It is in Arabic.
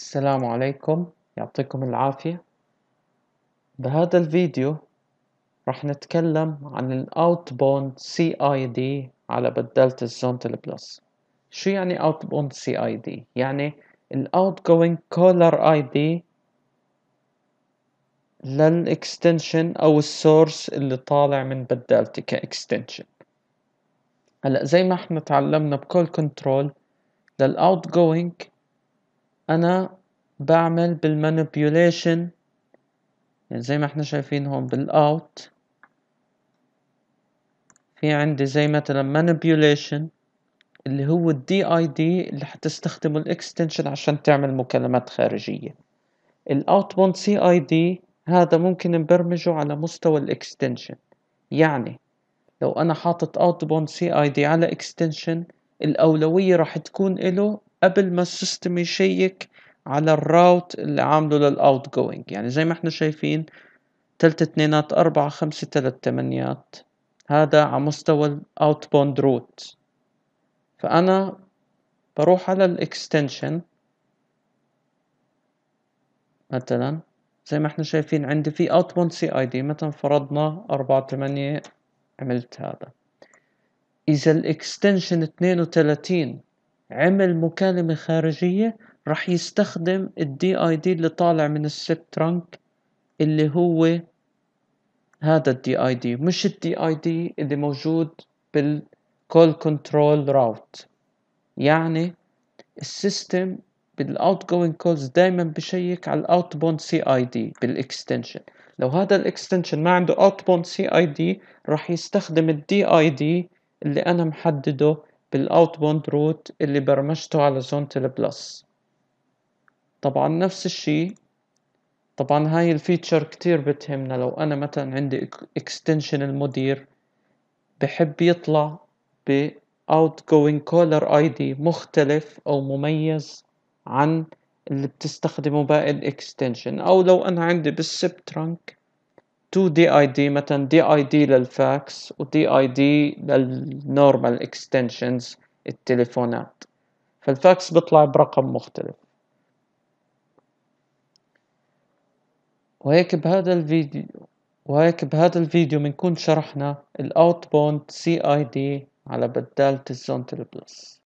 السلام عليكم يعطيكم العافية بهذا الفيديو رح نتكلم عن الـ Outbound CID على بدالة الزونتل بلس شو يعني Outbound CID؟ يعني الـ Outgoing Caller ID للـ Extension او Source اللي طالع من بدالتي Extension هلا زي ما احنا تعلمنا بكل كنترول للـ Outgoing انا بعمل بالمانيبيوليشن يعني زي ما احنا شايفين هون بالاوت في عندي زي مثلا manipulation اللي هو اي دي اللي حتستخدمه الاكستنشن عشان تعمل مكالمات خارجية الاوتبوند دي هذا ممكن نبرمجه على مستوى الاكستنشن يعني لو انا حاطط سي اي دي على اكستنشن الأولوية راح تكون له قبل ما السيستم يشيك على الراوت اللي عامله للاوت جوينج يعني زي ما احنا شايفين تلت اتنينات اربعة خمسة تلت تمنيات هذا على مستوى الاوت بوند روت فانا بروح على الاكستنشن مثلا زي ما احنا شايفين عندي في اوت بوند سي اي دي مثلا فرضنا اربعة تمانية عملت هذا اذا الاكستنشن اتنين وتلاتين عمل مكالمة خارجية رح يستخدم الدي اي دي اللي طالع من SIP trunk اللي هو هذا الدي اي دي مش الدي اي دي اللي موجود بالكول كنترول راوت يعني السيستم بالاوت جوينج كولز دايما بشيك على الاوت بوند سي اي دي بالاكستنشن لو هذا الاكستنشن ما عنده اوت بوند سي اي دي راح يستخدم الدي اي دي اللي انا محدده بالاوتبوند روت اللي برمجته على زونتل بلس طبعا نفس الشيء طبعا هاي الفيتشر كتير بتهمنا لو انا مثلا عندي اكستنشن المدير بحب يطلع ب outgoing caller ID مختلف او مميز عن اللي بتستخدمه باقي الاكستنشن او لو انا عندي بالسب ترانك 2 دي اي دي مثلا دي اي دي للفاكس ودي اي دي للنورمال اكستنشنز التليفونات فالفاكس بيطلع برقم مختلف وهيك بهذا الفيديو وهيك بهذا الفيديو بنكون شرحنا الاوتبوند سي اي دي على بدال تزونت البلس